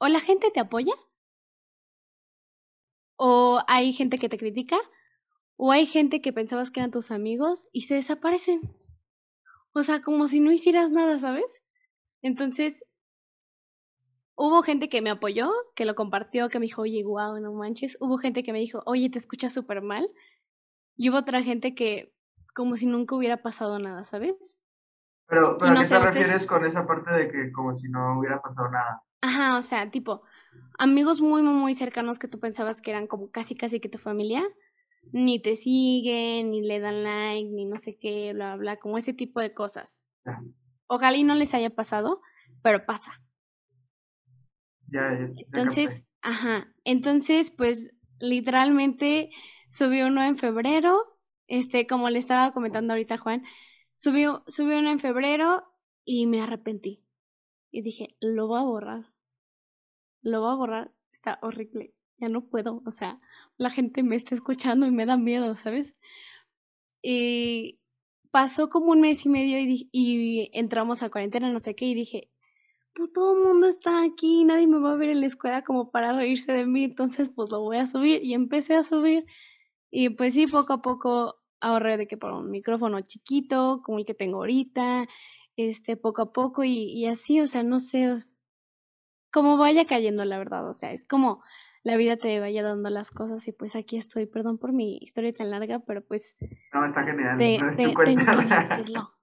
o la gente te apoya, o hay gente que te critica, o hay gente que pensabas que eran tus amigos y se desaparecen. O sea, como si no hicieras nada, ¿sabes? Entonces, hubo gente que me apoyó, que lo compartió, que me dijo, oye, guau, no manches. Hubo gente que me dijo, oye, te escuchas súper mal. Y hubo otra gente que, como si nunca hubiera pasado nada, ¿sabes? Pero, ¿a qué te refieres con esa parte de que como si no hubiera pasado nada? Ajá, o sea, tipo, amigos muy, muy, muy cercanos que tú pensabas que eran como casi, casi que tu familia, ni te siguen, ni le dan like, ni no sé qué, bla, bla, como ese tipo de cosas. Ojalá y no les haya pasado, pero pasa. Ya, Entonces, ajá, entonces, pues, literalmente subió uno en febrero, este, como le estaba comentando ahorita Juan, subió, subió uno en febrero y me arrepentí y dije, lo voy a borrar. Lo voy a borrar. Está horrible. Ya no puedo. O sea, la gente me está escuchando y me da miedo, ¿sabes? Y pasó como un mes y medio y, y entramos a cuarentena, no sé qué, y dije, pues todo el mundo está aquí, nadie me va a ver en la escuela como para reírse de mí, entonces pues lo voy a subir. Y empecé a subir. Y pues sí, poco a poco ahorré de que por un micrófono chiquito, como el que tengo ahorita, este, poco a poco y, así, o sea, no sé, cómo vaya cayendo la verdad, o sea, es como la vida te vaya dando las cosas y pues aquí estoy, perdón por mi historia tan larga, pero pues... No, está genial.